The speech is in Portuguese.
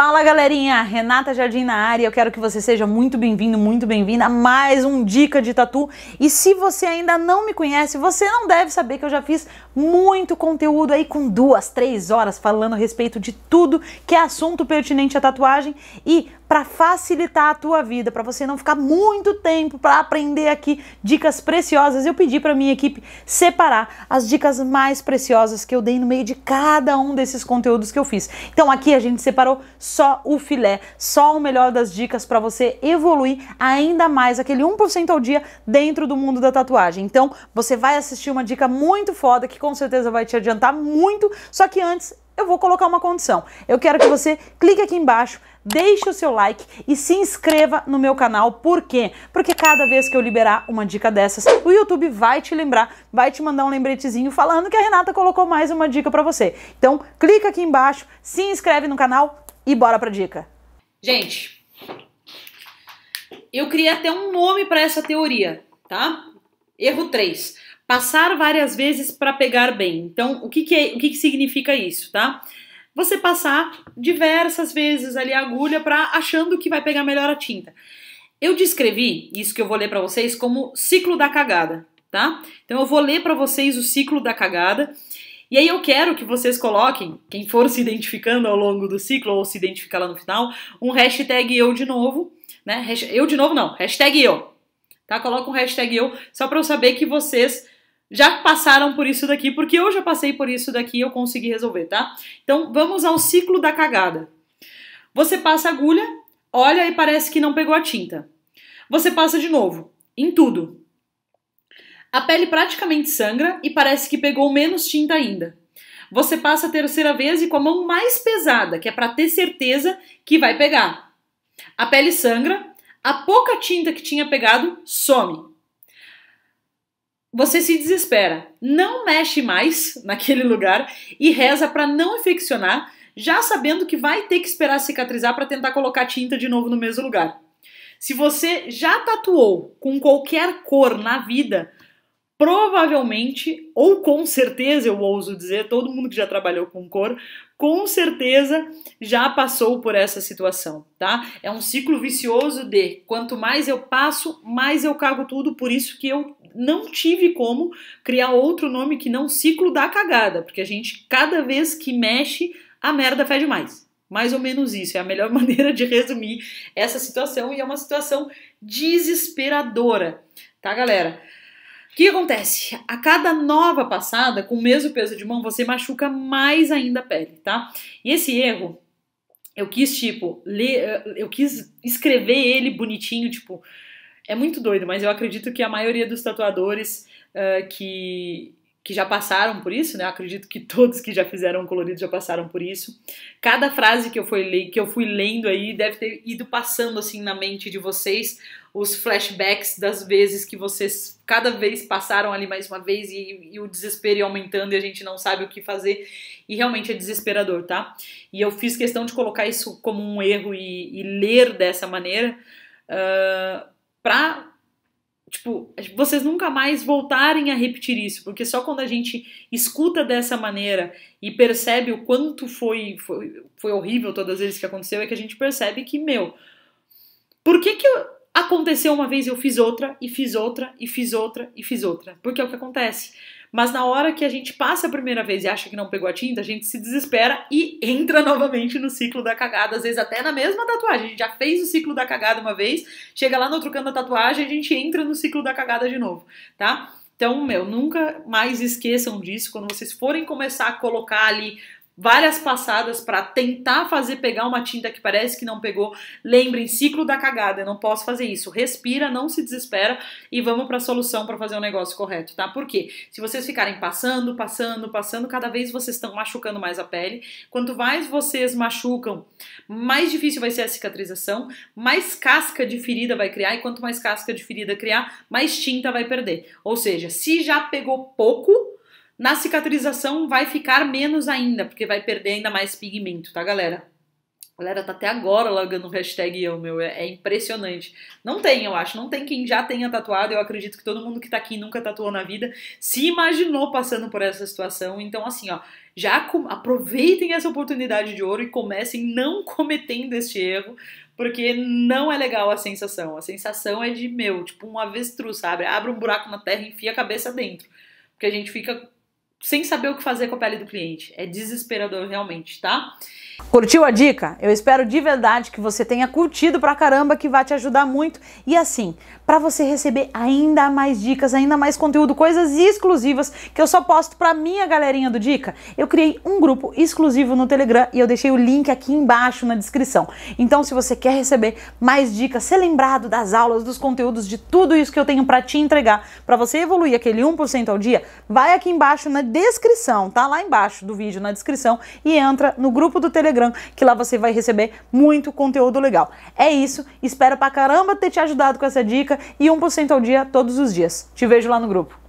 Fala galerinha, Renata Jardim na área. Eu quero que você seja muito bem-vindo, muito bem-vinda a mais um Dica de Tatu. E se você ainda não me conhece, você não deve saber que eu já fiz muito conteúdo aí com duas, três horas falando a respeito de tudo que é assunto pertinente à tatuagem e para facilitar a tua vida, para você não ficar muito tempo para aprender aqui dicas preciosas. Eu pedi para minha equipe separar as dicas mais preciosas que eu dei no meio de cada um desses conteúdos que eu fiz. Então aqui a gente separou só o filé, só o melhor das dicas para você evoluir ainda mais aquele 1% ao dia dentro do mundo da tatuagem. Então, você vai assistir uma dica muito foda que com certeza vai te adiantar muito, só que antes eu vou colocar uma condição. Eu quero que você clique aqui embaixo, deixe o seu like e se inscreva no meu canal. Por quê? Porque cada vez que eu liberar uma dica dessas, o YouTube vai te lembrar, vai te mandar um lembretezinho falando que a Renata colocou mais uma dica para você. Então, clica aqui embaixo, se inscreve no canal, e bora pra dica. Gente, eu queria até um nome para essa teoria, tá? Erro 3. Passar várias vezes para pegar bem. Então, o que, que, é, o que, que significa isso, tá? Você passar diversas vezes ali a agulha para achando que vai pegar melhor a tinta. Eu descrevi isso que eu vou ler para vocês como ciclo da cagada, tá? Então eu vou ler para vocês o ciclo da cagada e aí eu quero que vocês coloquem, quem for se identificando ao longo do ciclo ou se identificar lá no final, um hashtag eu de novo, né? Eu de novo não, hashtag eu. Tá? Coloca um hashtag eu só para eu saber que vocês já passaram por isso daqui, porque eu já passei por isso daqui e eu consegui resolver, tá? Então vamos ao ciclo da cagada. Você passa a agulha, olha e parece que não pegou a tinta. Você passa de novo, em tudo. A pele praticamente sangra e parece que pegou menos tinta ainda. Você passa a terceira vez e com a mão mais pesada, que é para ter certeza que vai pegar. A pele sangra, a pouca tinta que tinha pegado some. Você se desespera, não mexe mais naquele lugar e reza para não infeccionar, já sabendo que vai ter que esperar cicatrizar para tentar colocar tinta de novo no mesmo lugar. Se você já tatuou com qualquer cor na vida, provavelmente, ou com certeza, eu ouso dizer, todo mundo que já trabalhou com cor, com certeza já passou por essa situação, tá? É um ciclo vicioso de quanto mais eu passo, mais eu cago tudo, por isso que eu não tive como criar outro nome que não ciclo da cagada, porque a gente, cada vez que mexe, a merda fede mais. Mais ou menos isso, é a melhor maneira de resumir essa situação e é uma situação desesperadora, tá, galera? que acontece? A cada nova passada, com o mesmo peso de mão, você machuca mais ainda a pele, tá? E esse erro, eu quis, tipo, ler, eh, eu quis escrever ele bonitinho, tipo, é muito doido, mas eu acredito que a maioria dos tatuadores uh, que, que já passaram por isso, né? Eu acredito que todos que já fizeram colorido já passaram por isso. Cada frase que eu fui, que eu fui lendo aí deve ter ido passando assim na mente de vocês os flashbacks das vezes que vocês cada vez passaram ali mais uma vez e, e o desespero ia aumentando e a gente não sabe o que fazer. E realmente é desesperador, tá? E eu fiz questão de colocar isso como um erro e, e ler dessa maneira. Uh, para tipo, vocês nunca mais voltarem a repetir isso, porque só quando a gente escuta dessa maneira e percebe o quanto foi, foi, foi horrível todas as vezes que aconteceu, é que a gente percebe que, meu, por que que eu, aconteceu uma vez, eu fiz outra, e fiz outra, e fiz outra, e fiz outra? Porque é o que acontece. Mas na hora que a gente passa a primeira vez e acha que não pegou a tinta, a gente se desespera e entra novamente no ciclo da cagada, às vezes até na mesma tatuagem. A gente já fez o ciclo da cagada uma vez, chega lá no outro canto da tatuagem, a gente entra no ciclo da cagada de novo, tá? Então, meu, nunca mais esqueçam disso quando vocês forem começar a colocar ali várias passadas para tentar fazer pegar uma tinta que parece que não pegou. Lembrem, ciclo da cagada, eu não posso fazer isso. Respira, não se desespera e vamos para a solução para fazer o um negócio correto, tá? Porque se vocês ficarem passando, passando, passando, cada vez vocês estão machucando mais a pele. Quanto mais vocês machucam, mais difícil vai ser a cicatrização, mais casca de ferida vai criar e quanto mais casca de ferida criar, mais tinta vai perder. Ou seja, se já pegou pouco, na cicatrização vai ficar menos ainda, porque vai perder ainda mais pigmento, tá, galera? A galera tá até agora largando o hashtag eu, meu. É, é, impressionante. Não tem, eu acho. Não tem quem já tenha tatuado. Eu acredito que todo mundo que tá aqui nunca tatuou na vida se imaginou passando por essa situação. Então, assim, ó, já aproveitem essa oportunidade de ouro e comecem não cometendo este erro, porque não é legal a sensação. A sensação é de, meu, tipo um avestruz, sabe? Abre um buraco na terra e enfia a cabeça dentro. Porque a gente fica sem saber o que fazer com a pele do cliente. É desesperador realmente, tá? Curtiu a dica? Eu espero de verdade que você tenha curtido pra caramba, que vai te ajudar muito. E assim, para você receber ainda mais dicas, ainda mais conteúdo, coisas exclusivas que eu só posto pra minha galerinha do Dica, eu criei um grupo exclusivo no Telegram e eu deixei o link aqui embaixo na descrição. Então, se você quer receber mais dicas, ser lembrado das aulas, dos conteúdos, de tudo isso que eu tenho para te entregar, para você evoluir aquele 1% ao dia, vai aqui embaixo na descrição, tá lá embaixo do vídeo na descrição e entra no grupo do Telegram, que lá você vai receber muito conteúdo legal. É isso, espero pra caramba ter te ajudado com essa dica e 1% ao dia todos os dias. Te vejo lá no grupo.